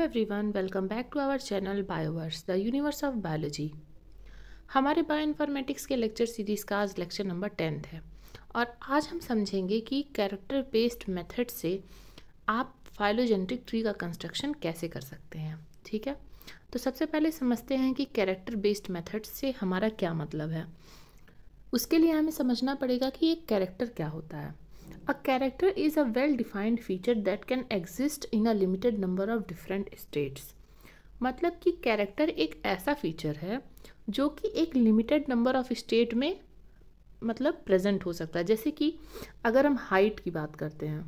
Hello everyone welcome back to our channel Bioverse the universe of biology हमारे bioinformatics के lecture series का आज lecture number tenth है और आज हम समझेंगे कि कैरेक्टर बेस्ड मेथड से आप फाइलोजेनेटिक ट्री का कंस्ट्रक्शन कैसे कर सकते हैं ठीक है तो सबसे पहले समझते हैं कि कैरेक्टर बेस्ड मेथड से हमारा क्या मतलब है उसके लिए हमें समझना पड़ेगा कि एक कैरेक्टर क्या होता है a character is a well defined feature that can exist in a limited number of different states मतलब कि कैरेक्टर एक ऐसा फीचर है जो कि एक लिमिटेड नंबर ऑफ स्टेट में मतलब प्रेजेंट हो सकता है जैसे कि अगर हम हाइट की बात करते हैं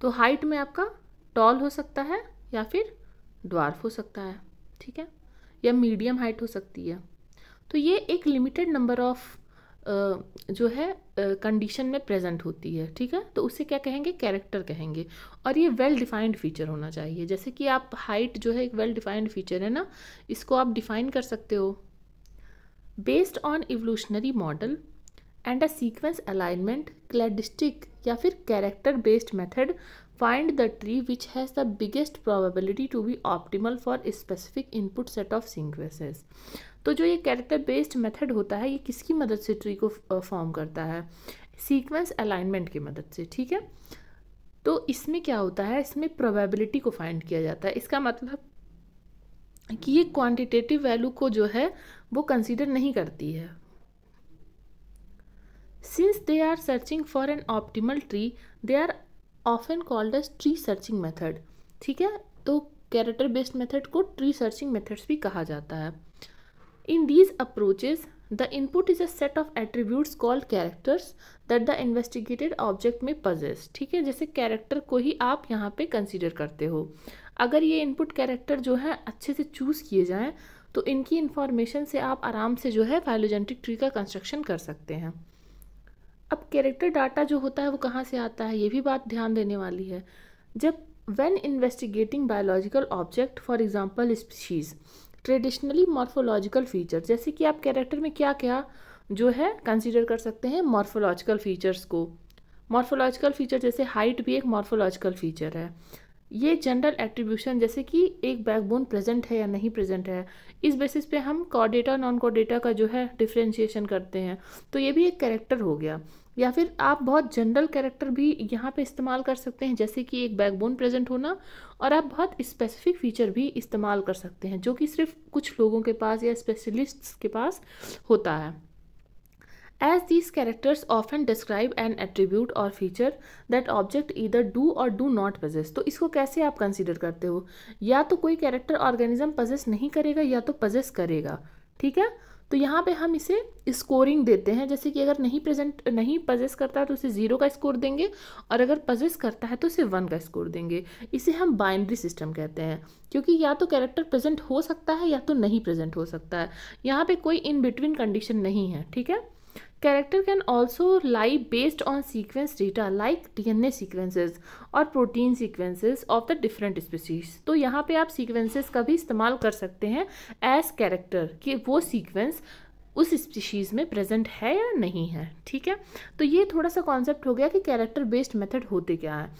तो हाइट में आपका टॉल हो सकता है या फिर ड्वार्फ हो सकता है ठीक है या मीडियम हाइट हो सकती है तो ये एक लिमिटेड नंबर ऑफ जो है कंडीशन में प्रेजेंट होती है ठीक है तो उसे क्या कहेंगे कैरेक्टर कहेंगे और ये वेल डिफाइंड फीचर होना चाहिए जैसे कि आप हाइट जो है एक वेल डिफाइंड फीचर है ना इसको आप डिफाइन कर सकते हो based on evolutionary model and a sequence alignment cladistic या फिर character based method find the tree which has the biggest probability to be optimal for specific input set of sequences तो जो ये कैरेक्टर बेस्ड मेथड होता है ये किसकी मदद से ट्री को फॉर्म करता है सीक्वेंस अलाइनमेंट की मदद से ठीक है तो इसमें क्या होता है इसमें प्रोबेबिलिटी को फाइंड किया जाता है इसका मतलब कि ये क्वांटिटेटिव वैल्यू को जो है वो कंसीडर नहीं करती है Since they are searching for an optimal tree, they are often called as tree searching method. ठीक है तो कैरेक्टर बेस्ड मेथड को ट्री सर्चिंग मेथड्स भी कहा जाता है in these approaches the input is a set of attributes called characters that the investigated object में possess ठीक है जैसे कैरेक्टर को ही आप यहाँ पे कंसिडर करते हो अगर ये इनपुट कैरेक्टर जो है अच्छे से चूज़ किए जाएँ तो इनकी इन्फॉर्मेशन से आप आराम से जो है फाइलोजेंटिक ट्री का कंस्ट्रक्शन कर सकते हैं अब कैरेक्टर डाटा जो होता है वो कहाँ से आता है ये भी बात ध्यान देने वाली है जब when investigating biological object for example species traditionally morphological feature जैसे कि आप कैरेक्टर में क्या क्या जो है कंसिडर कर सकते हैं मॉर्फोलॉजिकल फीचर्स को मॉर्फोलॉजिकल फीचर जैसे हाइट भी एक मॉर्फोलॉजिकल फीचर है ये जनरल एट्रीब्यूशन जैसे कि एक बैकबोन प्रेजेंट है या नहीं प्रेजेंट है इस बेसिस पे हम कॉडेटा नॉन कॉडेटा का जो है डिफ्रेंशिएशन करते हैं तो ये भी एक कैरेक्टर हो गया या फिर आप बहुत जनरल कैरेक्टर भी यहाँ पे इस्तेमाल कर सकते हैं जैसे कि एक बैकबोन प्रेजेंट होना और आप बहुत स्पेसिफिक फीचर भी इस्तेमाल कर सकते हैं जो कि सिर्फ कुछ लोगों के पास या स्पेशलिस्ट्स के पास होता है as these characters of and describe an attribute or feature that object either do or do not possess तो इसको कैसे आप कंसिडर करते हो या तो कोई कैरेक्टर ऑर्गेनिज्म पजेस नहीं करेगा या तो पजेस करेगा ठीक है तो यहाँ पे हम इसे स्कोरिंग देते हैं जैसे कि अगर नहीं प्रेजेंट नहीं पजेस करता है तो उसे ज़ीरो का स्कोर देंगे और अगर पजेस करता है तो उसे वन का स्कोर देंगे इसे हम बाइनरी सिस्टम कहते हैं क्योंकि या तो कैरेक्टर प्रेजेंट हो सकता है या तो नहीं प्रेजेंट हो सकता है यहाँ पे कोई इन बिटवीन कंडीशन नहीं है ठीक है character can also lie based on sequence data like D N A sequences और protein sequences of the different species तो यहाँ पर आप सीक्वेंसेज का भी इस्तेमाल कर सकते हैं एज कैरेक्टर कि वो सीक्वेंस उस स्पीशीज में प्रेजेंट है या नहीं है ठीक है तो ये थोड़ा सा कॉन्सेप्ट हो गया कि कैरेक्टर बेस्ड मेथड होते क्या है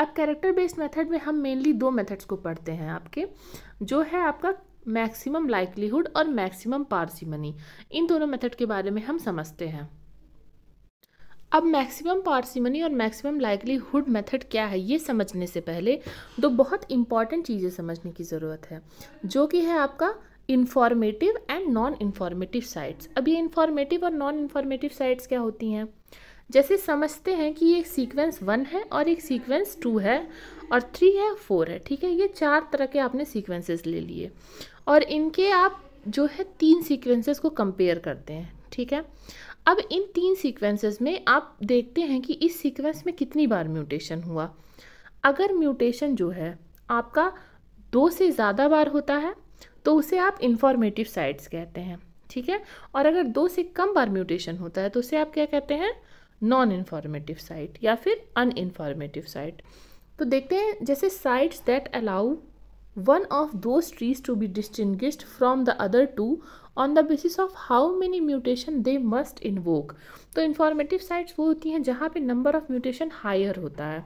अब कैरेक्टर बेस्ड मेथड में हम मेनली दो मेथड्स को पढ़ते हैं आपके जो है आपका मैक्सिमम लाइकलीहुड और मैक्सिमम पारसीमनी इन दोनों मेथड के बारे में हम समझते हैं अब मैक्सिमम पार्सिमनी और मैक्सिमम लाइकलीहुड मेथड क्या है ये समझने से पहले दो बहुत इंपॉर्टेंट चीज़ें समझने की ज़रूरत है जो कि है आपका informative and non informative sites अब ये इन्फॉर्मेटिव और नॉन इन्फॉर्मेटिव साइट्स क्या होती हैं जैसे समझते हैं कि ये सीक्वेंस वन है और एक सीक्वेंस टू है और थ्री है फोर है ठीक है ये चार तरह के आपने सीक्वेंसेस ले लिए और इनके आप जो है तीन सीक्वेंसेस को कंपेयर करते हैं ठीक है अब इन तीन सीक्वेंसेस में आप देखते हैं कि इस सीक्वेंस में कितनी बार म्यूटेशन हुआ अगर म्यूटेशन जो है आपका दो से ज़्यादा बार होता है तो उसे आप इन्फॉर्मेटिव साइट्स कहते हैं ठीक है और अगर दो से कम बार म्यूटेशन होता है तो उसे आप क्या कहते हैं नॉन इन्फॉर्मेटिव साइट या फिर अन इन्फॉर्मेटिव साइट तो देखते हैं जैसे sites that allow one of those trees to be distinguished from the other two on the basis of how many mutation they must invoke तो इन्फॉर्मेटिव साइट्स वो होती हैं जहाँ पे नंबर ऑफ म्यूटेशन हायर होता है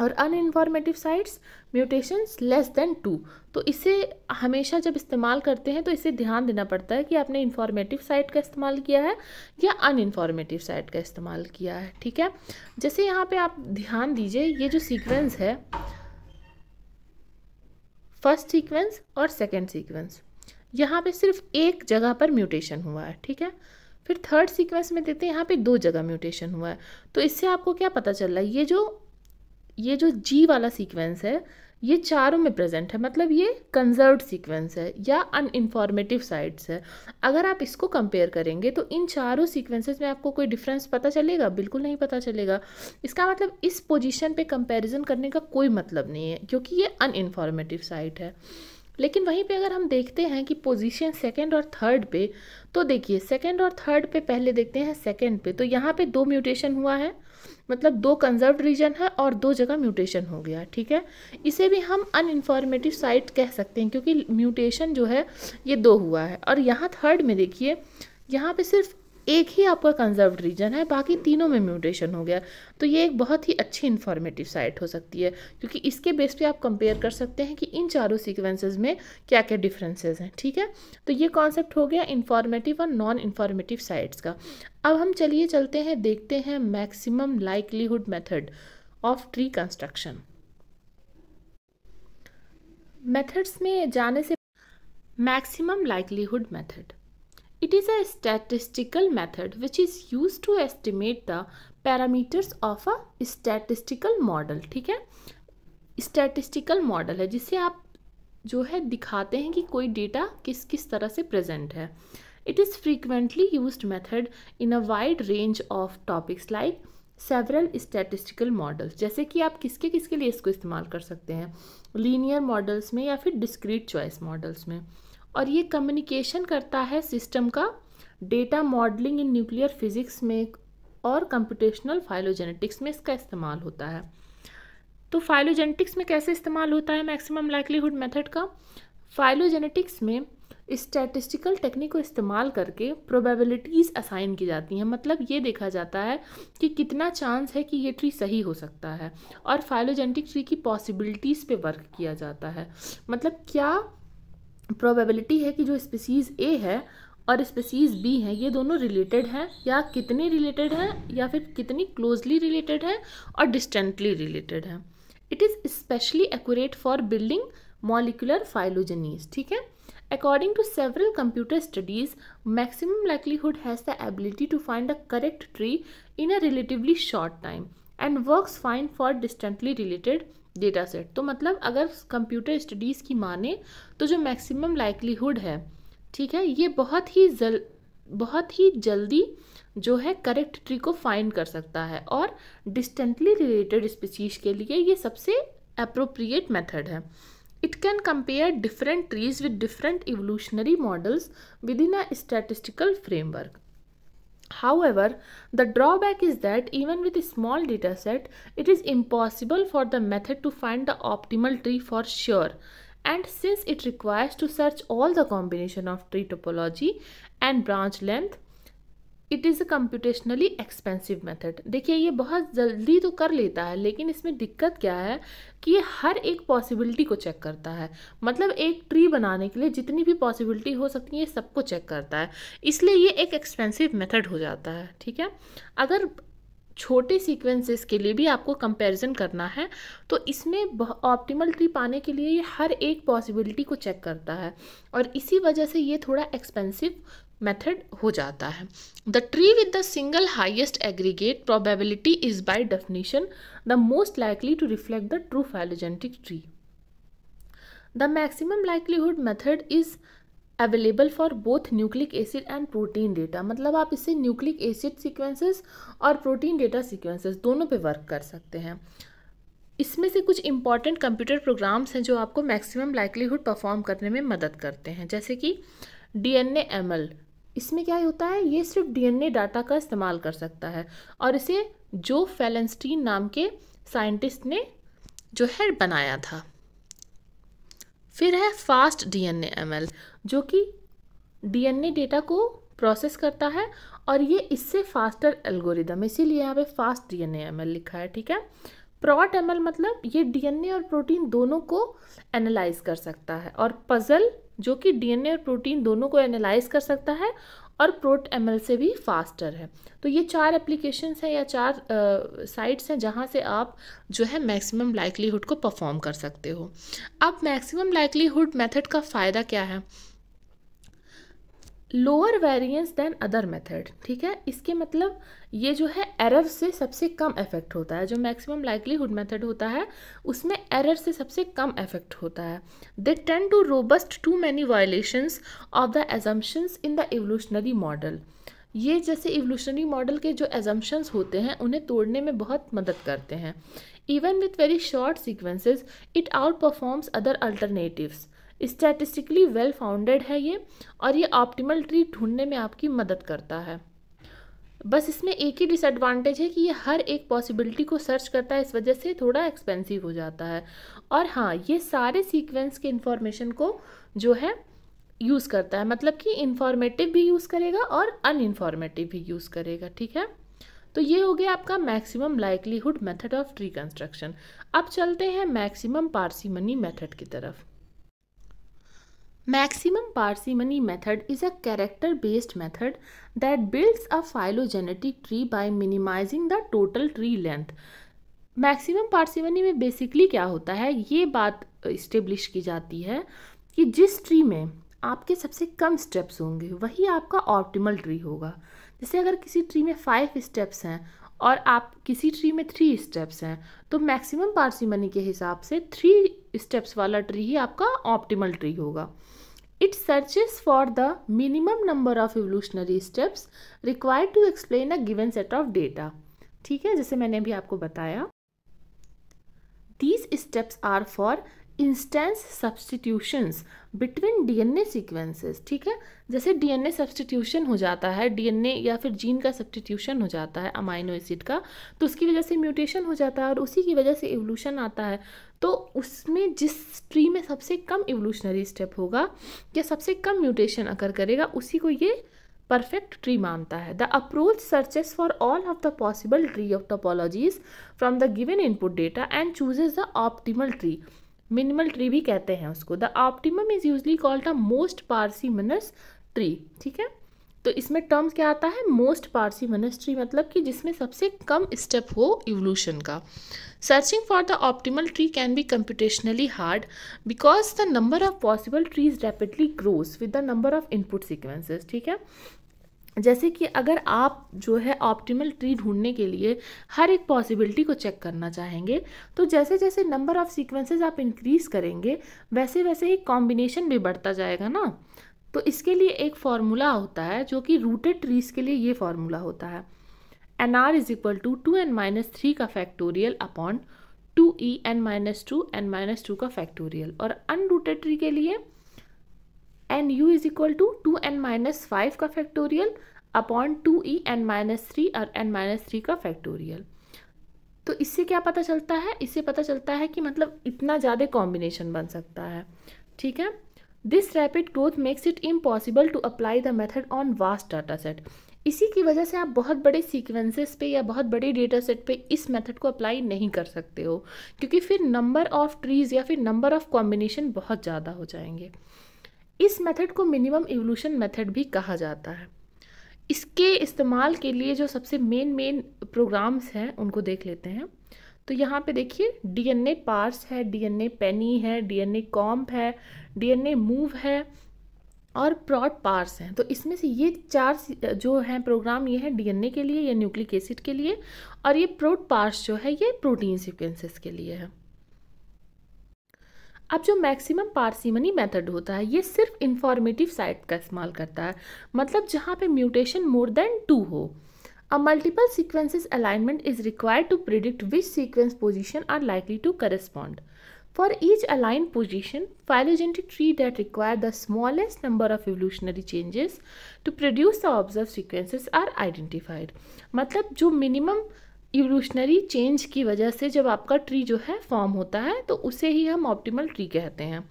और uninformative sites mutations less than two तो इसे हमेशा जब इस्तेमाल करते हैं तो इसे ध्यान देना पड़ता है कि आपने इन्फॉर्मेटिव साइट का इस्तेमाल किया है या अन इन्फॉर्मेटिव साइट का इस्तेमाल किया है ठीक है जैसे यहाँ पे आप ध्यान दीजिए ये जो सीक्वेंस है फर्स्ट सीक्वेंस और सेकेंड सीक्वेंस यहाँ पे सिर्फ एक जगह पर म्यूटेशन हुआ है ठीक है फिर थर्ड सीक्वेंस में देते हैं यहाँ पे दो जगह म्यूटेशन हुआ है तो इससे आपको क्या पता चल रहा है ये जो ये जो जी वाला सीक्वेंस है ये चारों में प्रेजेंट है मतलब ये कंजर्व सीक्वेंस है या इन्फॉर्मेटिव साइड्स है अगर आप इसको कंपेयर करेंगे तो इन चारों सीक्वेंसेस में आपको कोई डिफरेंस पता चलेगा बिल्कुल नहीं पता चलेगा इसका मतलब इस पोजीशन पे कंपैरिजन करने का कोई मतलब नहीं है क्योंकि ये इन्फॉर्मेटिव साइट है लेकिन वहीं पे अगर हम देखते हैं कि पोजीशन सेकंड और थर्ड पे तो देखिए सेकंड और थर्ड पे पहले देखते हैं सेकंड पे तो यहाँ पे दो म्यूटेशन हुआ है मतलब दो कंजर्व रीजन है और दो जगह म्यूटेशन हो गया ठीक है इसे भी हम इन्फॉर्मेटिव साइट कह सकते हैं क्योंकि म्यूटेशन जो है ये दो हुआ है और यहाँ थर्ड में देखिए यहाँ पे सिर्फ एक ही आपका कंजर्व रीजन है बाकी तीनों में म्यूटेशन हो गया तो ये एक बहुत ही अच्छी इन्फॉर्मेटिव साइट हो सकती है क्योंकि इसके बेस पे आप कंपेयर कर सकते हैं कि इन चारों सीक्वेंसेस में क्या क्या डिफरेंसेस हैं ठीक है तो ये कॉन्सेप्ट हो गया इन्फॉर्मेटिव और नॉन इन्फॉर्मेटिव साइट्स का अब हम चलिए चलते हैं देखते हैं maximum likelihood method of tree construction methods में जाने से maximum likelihood method It is a statistical method which is used to estimate the parameters of a statistical model ठीक है statistical model है जिसे आप जो है दिखाते हैं कि कोई डेटा किस किस तरह से प्रेजेंट है It is frequently used method in a wide range of topics like several statistical models जैसे कि आप किसके किसके लिए इसको इस्तेमाल कर सकते हैं लीनियर मॉडल्स में या फिर डिस्क्रीट चॉइस मॉडल्स में और ये कम्युनिकेशन करता है सिस्टम का data modelling in nuclear physics में और कंप्यूटेशनल फाइलोजेनेटिक्स में इसका इस्तेमाल होता है तो फाइलोजेनेटिक्स में कैसे इस्तेमाल होता है मैक्सिमम लाइवलीहुड मेथड का फाइलोजेनेटिक्स में स्टैटिस्टिकल टेक्निक को इस्तेमाल करके प्रोबेबिलिटीज़ असाइन की जाती हैं मतलब ये देखा जाता है कि कितना चांस है कि ये ट्री सही हो सकता है और फाइलोजेनेटिक ट्री की पॉसिबिलिटीज़ पे वर्क किया जाता है मतलब क्या प्रोबेबिलिटी है कि जो स्पीसीज़ ए है और स्पीसीज़ बी है ये दोनों रिलेटेड हैं या कितने रिलेटेड हैं या फिर कितनी क्लोजली रिलेटेड हैं और डिस्टेंटली रिलेटेड हैं it is specially accurate for building molecular phylogenies ठीक है according to several computer studies maximum likelihood has the ability to find a correct tree in a relatively short time and work find for distantly related data set तो मतलब अगर computer studies की माने तो जो maximum likelihood है ठीक है ये बहुत ही जल बहुत ही जल्दी जो है करेक्ट ट्री को फाइंड कर सकता है और डिस्टेंटली रिलेटेड स्पीसीज के लिए ये सबसे अप्रोप्रिएट मेथड है it can compare different trees with different evolutionary models within a statistical framework However, the drawback is that even with a small dataset, it is impossible for the method to find the optimal tree for sure. And since it requires to search all the combination of tree topology and branch length, it is a computationally expensive method देखिए ये बहुत जल्दी तो कर लेता है लेकिन इसमें दिक्कत क्या है कि ये हर एक पॉसिबिलिटी को चेक करता है मतलब एक ट्री बनाने के लिए जितनी भी पॉसिबिलिटी हो सकती है ये सबको चेक करता है इसलिए ये एक एक्सपेंसिव मेथड हो जाता है ठीक है अगर छोटे सीक्वेंसेस के लिए भी आपको कंपैरिजन करना है तो इसमें ऑप्टिमल ट्री पाने के लिए ये हर एक पॉसिबिलिटी को चेक करता है और इसी वजह से ये थोड़ा एक्सपेंसिव मेथड हो जाता है the tree with the single highest aggregate probability is by definition the most likely to reflect the true phylogenetic tree the maximum likelihood method is available for both nucleic acid and protein data मतलब आप इससे nucleic acid sequences और protein data sequences दोनों पे work कर सकते हैं इसमें से कुछ इंपॉर्टेंट कंप्यूटर प्रोग्राम्स हैं जो आपको मैक्सिमम लाइकलीहुड परफॉर्म करने में मदद करते हैं जैसे कि D N A M L इसमें क्या होता है ये सिर्फ डीएनए डाटा का इस्तेमाल कर सकता है और इसे जो फैलेंस्टीन नाम के साइंटिस्ट ने जो है बनाया था फिर है फास्ट डीएनए एमएल जो कि डीएनए डेटा को प्रोसेस करता है और ये इससे फास्टर एल्गोरिदम इसीलिए यहाँ पे फास्ट डीएनए एमएल लिखा है ठीक है प्रॉट एम मतलब ये डीएनए और प्रोटीन दोनों को एनालाइज कर सकता है और पजल जो कि डीएनए और प्रोटीन दोनों को एनालाइज कर सकता है और प्रोट एम से भी फास्टर है तो ये चार एप्लीकेशन हैं या चार साइट्स हैं जहाँ से आप जो है मैक्सिमम लाइकलीहुड को परफॉर्म कर सकते हो अब मैक्सिमम लाइकलीहुड मेथड का फ़ायदा क्या है lower variance than other method ठीक है इसके मतलब ये जो है एरर से सबसे कम इफेक्ट होता है जो मैक्सिमम लाइकलीहुड मेथड होता है उसमें एरर से सबसे कम इफेक्ट होता है they tend to robust to many violations of the assumptions in the evolutionary model ये जैसे इवोल्यूशनरी मॉडल के जो एजम्पन्स होते हैं उन्हें तोड़ने में बहुत मदद करते हैं even with very short sequences it outperforms other alternatives statistically well founded है ये और ये ऑप्टिमल ट्री ढूंढने में आपकी मदद करता है बस इसमें एक ही डिसएडवांटेज है कि ये हर एक पॉसिबिलिटी को सर्च करता है इस वजह से थोड़ा एक्सपेंसिव हो जाता है और हाँ ये सारे सीक्वेंस के इन्फॉर्मेशन को जो है यूज़ करता है मतलब कि इन्फॉर्मेटिव भी यूज़ करेगा और इन्फॉर्मेटिव भी यूज़ करेगा ठीक है तो ये हो गया आपका maximum likelihood method of tree construction अब चलते हैं मैक्सिमम पारसीमनी मेथड की तरफ maximum parsimony method is a character based method that builds a phylogenetic tree by minimizing the total tree length maximum parsimony में बेसिकली क्या होता है ये बात इस्टेब्लिश की जाती है कि जिस ट्री में आपके सबसे कम स्टेप्स होंगे वही आपका ऑप्टिमल ट्री होगा जैसे अगर किसी ट्री में फाइव स्टेप्स हैं और आप किसी ट्री में थ्री स्टेप्स हैं तो मैक्सिमम पार्सिमनी के हिसाब से थ्री स्टेप्स वाला ट्री ही आपका ऑप्टिमल ट्री होगा It searches for the minimum number of evolutionary steps required to explain a given set of data. ठीक है जैसे मैंने अभी आपको बताया these steps are for instance substitutions between DNA sequences ठीक है जैसे डीएनए सब्सटीट्यूशन हो जाता है डीएनए या फिर जीन का सब्सटीट्यूशन हो जाता है अमाइनो एसिड का तो उसकी वजह से म्यूटेशन हो जाता है और उसी की वजह से एवोल्यूशन आता है तो उसमें जिस ट्री में सबसे कम इवोल्यूशनरी स्टेप होगा या सबसे कम म्यूटेशन अकर करेगा उसी को ये परफेक्ट ट्री मानता है the approach searches for all of the possible tree of topologies from the given input data and chooses the optimal tree minimal tree भी कहते हैं उसको the optimum is usually called the most parsimonious tree ठीक है तो इसमें terms क्या आता है मोस्ट पारसी मनस ट्री मतलब कि जिसमें सबसे कम स्टेप हो इवोल्यूशन का Searching for the optimal tree can be computationally hard because the number of possible trees rapidly grows with the number of input sequences ठीक है जैसे कि अगर आप जो है ऑप्टिमल ट्री ढूंढने के लिए हर एक पॉसिबिलिटी को चेक करना चाहेंगे तो जैसे जैसे नंबर ऑफ सीक्वेंसेस आप इंक्रीज करेंगे वैसे वैसे ही कॉम्बिनेशन भी बढ़ता जाएगा ना तो इसके लिए एक फार्मूला होता है जो कि रूटेड ट्रीज़ के लिए ये फार्मूला होता है N R is equal to two N minus three का factorial upon two E N minus two N minus two का फैक्टोरियल और अनरूटेड ट्री के लिए N U is equal to two N minus five का factorial upon two E N minus three और N minus three का factorial तो इससे क्या पता चलता है इससे पता चलता है कि मतलब इतना ज़्यादा कॉम्बिनेशन बन सकता है ठीक है this rapid growth makes it impossible to apply the method on vast data set इसी की वजह से आप बहुत बड़े सीक्वेंसेस पे या बहुत बड़े डेटा सेट पे इस मेथड को अप्लाई नहीं कर सकते हो क्योंकि फिर नंबर ऑफ ट्रीज़ या फिर नंबर ऑफ कॉम्बिनेशन बहुत ज़्यादा हो जाएंगे इस मेथड को मिनिमम इवोल्यूशन मेथड भी कहा जाता है इसके इस्तेमाल के लिए जो सबसे मेन मेन प्रोग्राम्स हैं उनको देख लेते हैं तो यहाँ पे देखिए डीएनए पार्स है डीएनए पेनी है डीएनए कॉम्प है डीएनए मूव है और प्रॉड पार्स हैं तो इसमें से ये चार जो हैं प्रोग्राम ये हैं डीएनए के लिए या न्यूक्लिक एसिड के लिए और ये प्रोड पार्स जो है ये प्रोटीन सिक्वेंसेस के लिए है अब जो मैक्सिमम पार्सिमनी मेथड होता है ये सिर्फ इंफॉर्मेटिव साइट का इस्तेमाल करता है मतलब जहाँ पे म्यूटेशन मोर देन टू हो a multiple sequences alignment is required to predict which sequence position are likely to correspond for each align position phylogenetic tree that require the smallest number of evolutionary changes to produce the observed sequences are identified. मतलब जो minimum evolutionary change की वजह से जब आपका tree जो है form होता है तो उसे ही हम ऑप्टिमल ट्री कहते हैं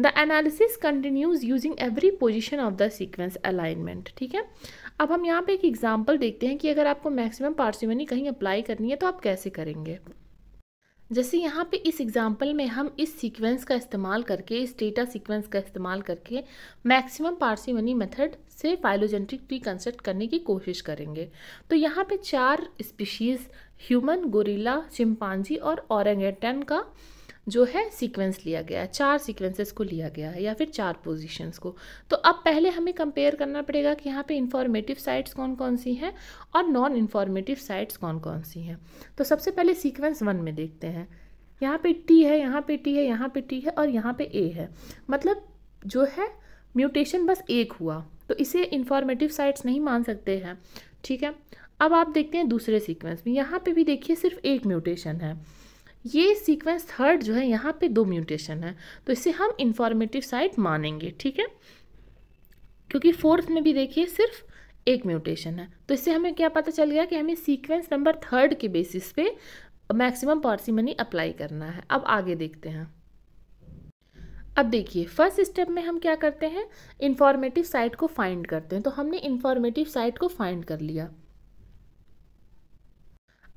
the analysis continues using every position of the sequence alignment ठीक है अब हम यहाँ पे एक एग्जाम्पल देखते हैं कि अगर आपको मैक्सिमम पार्सिमनी कहीं अप्लाई करनी है तो आप कैसे करेंगे जैसे यहाँ पे इस एग्जाम्पल में हम इस सीक्वेंस का इस्तेमाल करके इस डेटा सीक्वेंस का इस्तेमाल करके मैक्सिमम पार्सिमनी मेथड से फाइलोजेंट्रिक ट्री कंस्ट्रक्ट करने की कोशिश करेंगे तो यहाँ पे चार स्पीशीज़ ह्यूमन गोरिल्ला चिंपांजी और औरंगेटन का जो है सीक्वेंस लिया गया है चार सीक्वेंसेस को लिया गया है या फिर चार पोजीशंस को तो अब पहले हमें कंपेयर करना पड़ेगा कि यहाँ पे इंफॉर्मेटिव साइट्स कौन कौन सी हैं और नॉन इन्फॉर्मेटिव साइट्स कौन कौन सी हैं तो सबसे पहले सीक्वेंस वन में देखते हैं यहाँ पे टी है यहाँ पे टी है यहाँ पे टी है और यहाँ पे ए है मतलब जो है म्यूटेशन बस एक हुआ तो इसे इन्फॉर्मेटिव साइट्स नहीं मान सकते हैं ठीक है अब आप देखते हैं दूसरे सीक्वेंस में यहाँ पे भी देखिए सिर्फ एक म्यूटेशन है ये सीक्वेंस थर्ड जो है यहाँ पे दो म्यूटेशन है तो इसे हम इंफॉर्मेटिव साइट मानेंगे ठीक है क्योंकि फोर्थ में भी देखिए सिर्फ एक म्यूटेशन है तो इससे हमें क्या पता चल गया कि हमें सीक्वेंस नंबर थर्ड के बेसिस पे मैक्सिमम मनी अप्लाई करना है अब आगे देखते हैं अब देखिए फर्स्ट स्टेप में हम क्या करते हैं इंफॉर्मेटिव साइट को फाइंड करते हैं तो हमने इंफॉर्मेटिव साइट को फाइंड कर लिया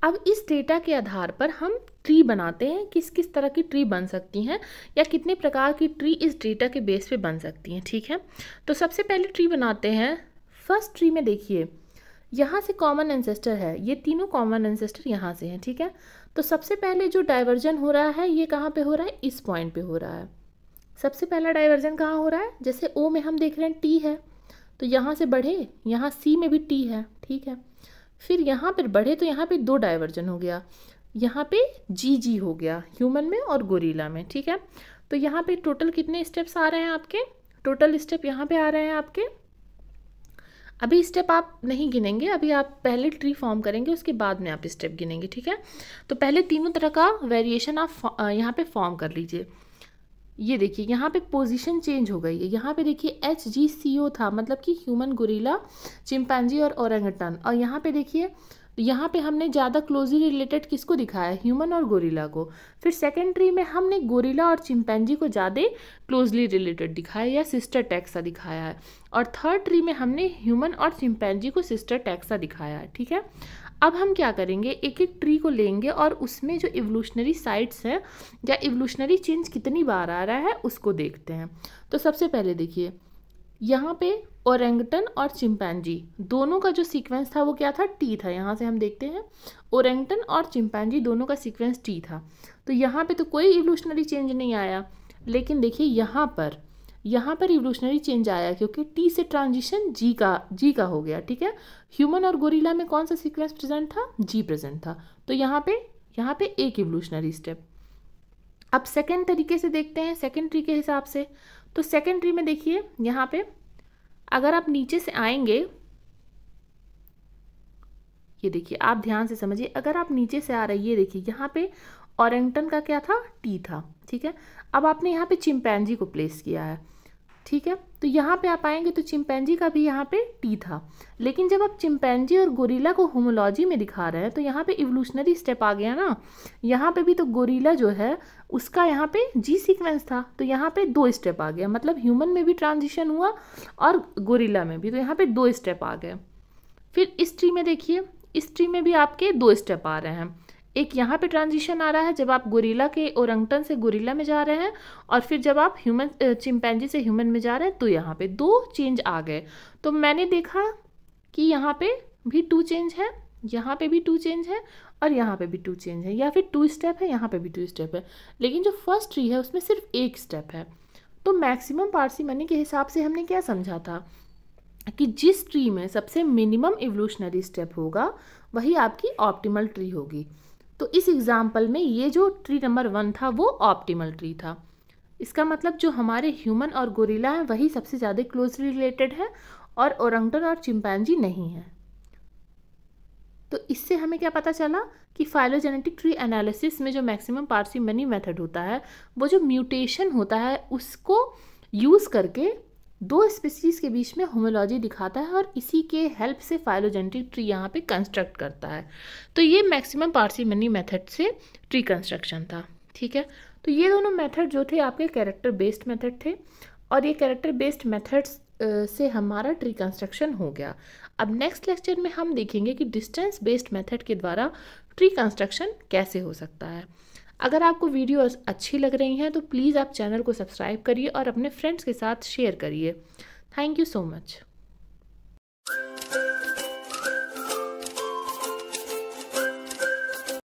अब इस डेटा के आधार पर हम ट्री बनाते हैं किस किस तरह की ट्री बन सकती हैं या कितने प्रकार की ट्री इस डेटा के बेस पे बन सकती हैं ठीक है तो सबसे पहले ट्री बनाते हैं फर्स्ट ट्री में देखिए यहाँ से कॉमन एंसेस्टर है ये तीनों कॉमन एंसेस्टर यहाँ से हैं ठीक है तो सबसे पहले जो डाइवर्जन हो रहा है ये कहाँ पर हो रहा है इस पॉइंट पर हो रहा है सबसे पहला डाइवर्जन कहाँ हो रहा है जैसे ओ में हम देख रहे हैं टी है तो यहाँ से बढ़े यहाँ सी में भी टी है ठीक है फिर यहाँ पर बढ़े तो यहाँ पे दो डाइवर्जन हो गया यहाँ पे जी जी हो गया ह्यूमन में और गोरीला में ठीक है तो यहाँ पे टोटल कितने स्टेप्स आ रहे हैं आपके टोटल स्टेप यहाँ पे आ रहे हैं आपके अभी स्टेप आप नहीं गिनेंगे अभी आप पहले ट्री फॉर्म करेंगे उसके बाद में आप स्टेप गिनेंगे ठीक है तो पहले तीनों तरह का वेरिएशन आप यहाँ पे फॉर्म कर लीजिए ये देखिए यहाँ पे पोजीशन चेंज हो गई है यहाँ पे देखिए एच जी सी ओ था मतलब कि ह्यूमन गोरीला चिंपैंजी और औरंगटन और यहाँ पे देखिए यहाँ पे हमने ज़्यादा क्लोजली रिलेटेड किसको दिखाया ह्यूमन और गोरीला को फिर सेकेंडरी में हमने गोरीला और चिंपैनजी को ज़्यादा क्लोजली रिलेटेड दिखाया या सिस्टर टैक्सा दिखाया है और थर्ड ट्री में हमने ह्यूमन और चिंपैनजी को सिस्टर टैक्सा दिखाया है ठीक है अब हम क्या करेंगे एक एक ट्री को लेंगे और उसमें जो इवोल्यूशनरी साइट्स हैं या इवोल्यूशनरी चेंज कितनी बार आ रहा है उसको देखते हैं तो सबसे पहले देखिए यहाँ पे ओरेंगटन और चिंपैनजी दोनों का जो सीक्वेंस था वो क्या था टी था यहाँ से हम देखते हैं ओरेंगटन और चिंपैनजी दोनों का सीक्वेंस टी था तो यहाँ पे तो कोई इवोल्यूशनरी चेंज नहीं आया लेकिन देखिए यहाँ पर यहाँ पर रिवोल्यूशनरी चेंज आया क्योंकि टी से ट्रांजिशन जी का जी का हो गया ठीक है ह्यूमन और गोरिला में कौन सा सीक्वेंस प्रेजेंट था जी प्रेजेंट था तो यहाँ पे यहाँ पे एक रिवोल्यूशनरी स्टेप अब सेकेंड तरीके से देखते हैं सेकेंड ट्री के हिसाब से तो सेकेंड ट्री में देखिए यहाँ पे अगर आप नीचे से आएंगे ये देखिए आप ध्यान से समझिए अगर आप नीचे से आ रही है देखिए यहाँ पे ऑरेंगटन का क्या था टी था ठीक है अब आपने यहाँ पे चिंपैनजी को प्लेस किया है ठीक है तो यहाँ पे आप आएंगे तो चिंपैनजी का भी यहाँ पे टी था लेकिन जब आप चिंपैनजी और गोरीला को होमोलॉजी में दिखा रहे हैं तो यहाँ पे इवोल्यूशनरी स्टेप आ गया ना यहाँ पे भी तो गोरीला जो है उसका यहाँ पे जी सीक्वेंस था तो यहाँ पे दो स्टेप आ गया मतलब ह्यूमन में भी ट्रांजिशन हुआ और गोरीला में भी तो यहाँ पे दो स्टेप आ गए फिर इस ट्री में देखिए इस ट्री में भी आपके दो स्टेप आ रहे हैं एक यहाँ पे ट्रांजिशन आ रहा है जब आप गोरीला के ओरंगटन से गोरीला में जा रहे हैं और फिर जब आप ह्यूमन चिमपैनजी से ह्यूमन में जा रहे हैं तो यहाँ पे दो चेंज आ गए तो मैंने देखा कि यहाँ पे भी टू चेंज है यहाँ पे भी टू चेंज है और यहाँ पे भी टू चेंज है या फिर टू स्टेप है यहाँ पे भी टू स्टेप है लेकिन जो फर्स्ट ट्री है उसमें सिर्फ एक स्टेप है तो मैक्सिमम पारसी मनी के हिसाब से हमने क्या समझा था कि जिस ट्री में सबसे मिनिमम इवोल्यूशनरी स्टेप होगा वही आपकी ऑप्टिमल ट्री होगी तो इस एग्ज़ाम्पल में ये जो ट्री नंबर वन था वो ऑप्टिमल ट्री था इसका मतलब जो हमारे ह्यूमन और गोरिला है वही सबसे ज़्यादा क्लोजली रिलेटेड है और ओरंगटन और चिंपैनजी नहीं है तो इससे हमें क्या पता चला कि फाइलोजेनेटिक ट्री एनालिसिस में जो मैक्सिमम पार्सी मनी मेथड होता है वो जो म्यूटेशन होता है उसको यूज़ करके दो स्पीसीज के बीच में होमोलॉजी दिखाता है और इसी के हेल्प से फाइलोजेंटिक ट्री यहाँ पे कंस्ट्रक्ट करता है तो ये मैक्सिमम पार्सिमनी मेथड से ट्री कंस्ट्रक्शन था ठीक है तो ये दोनों मेथड जो थे आपके कैरेक्टर बेस्ड मेथड थे और ये कैरेक्टर बेस्ड मेथड्स से हमारा ट्री कंस्ट्रक्शन हो गया अब नेक्स्ट लेक्चर में हम देखेंगे कि डिस्टेंस बेस्ड मेथड के द्वारा ट्री कंस्ट्रक्शन कैसे हो सकता है अगर आपको वीडियो अच्छी लग रही हैं तो प्लीज़ आप चैनल को सब्सक्राइब करिए और अपने फ्रेंड्स के साथ शेयर करिए थैंक यू सो मच